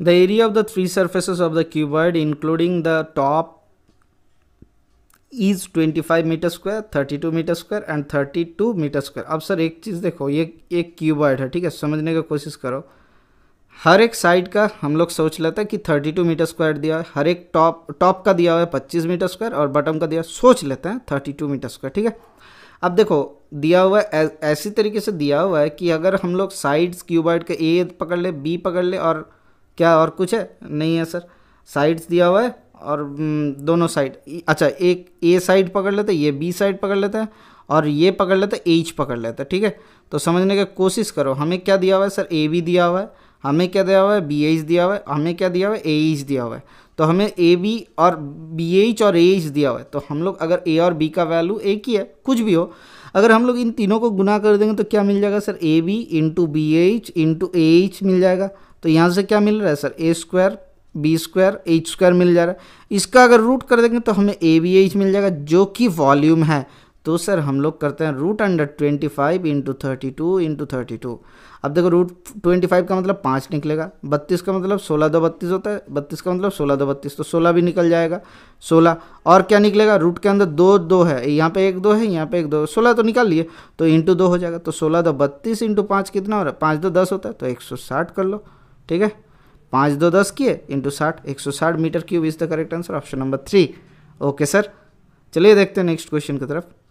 The area of the three surfaces of the cuboid including the top is 25 metre square 32 metre square and 32 metre square अब sir एक चीज़ देखो ये एक cuboid है ठीक है समझने की कोशिश करो हर एक साइड का हम लोग सोच लेते हैं कि 32 मीटर स्क्वायर दिया है हर एक टॉप टॉप का दिया हुआ है 25 मीटर स्क्वायर और बॉटम का दिया सोच लेते हैं 32 मीटर स्क्वायर ठीक है अब देखो दिया हुआ है ऐसी तरीके से दिया हुआ है कि अगर हम लोग साइड्स क्यूबॉइड का ए पकड़ ले बी पकड़ ले और क्या और कुछ है नहीं है सर साइड्स दिया हुआ है और हम्म, दोनों साइड अच्छा एक ए साइड पकड़ लेते हैं ये बी साइड पकड़ लेते हैं और ये पकड़ लेते हैं एच पकड़ लेते हैं ठीक है तो समझने की कोशिश करो हमें क्या दिया हुआ है सर ए भी दिया हुआ है हमें क्या दिया हुआ है बी एच दिया हुआ है हमें क्या दिया हुआ है ए एच दिया हुआ है तो हमें ए बी और बी एच और ए एच दिया हुआ है तो हम लोग अगर ए और बी का वैल्यू एक ही है कुछ भी हो अगर हम लोग इन तीनों को गुना कर देंगे तो क्या मिल जाएगा sir A B into B H into A H मिल जाएगा तो यहाँ से क्या मिल रहा है sir A square B square H square मिल जा रहा है इसका अगर रूट कर देंगे तो हमें ए बी एच मिल जाएगा जो कि वॉल्यूम है तो सर हम लोग करते हैं root under twenty five into thirty two into thirty two अब देखो रूट ट्वेंटी फाइव का मतलब पाँच निकलेगा बत्तीस का मतलब सोलह दो बत्तीस होता है बत्तीस का मतलब सोलह दो बत्तीस तो सोलह भी निकल जाएगा सोलह और क्या निकलेगा रूट के अंदर दो दो है यहाँ पे एक दो है यहाँ पे एक दो सोलह तो निकाल लिए तो इंटू दो हो जाएगा तो सोलह दो बत्तीस इंटू पाँच कितना हो रहा है पाँच दो दस होता है तो एक सौ साठ कर लो ठीक है पाँच दो दस किए इंटू साठ एक सौ साठ metre cube is the correct answer option number three okay sir चलिए देखते हैं नेक्स्ट क्वेश्चन की तरफ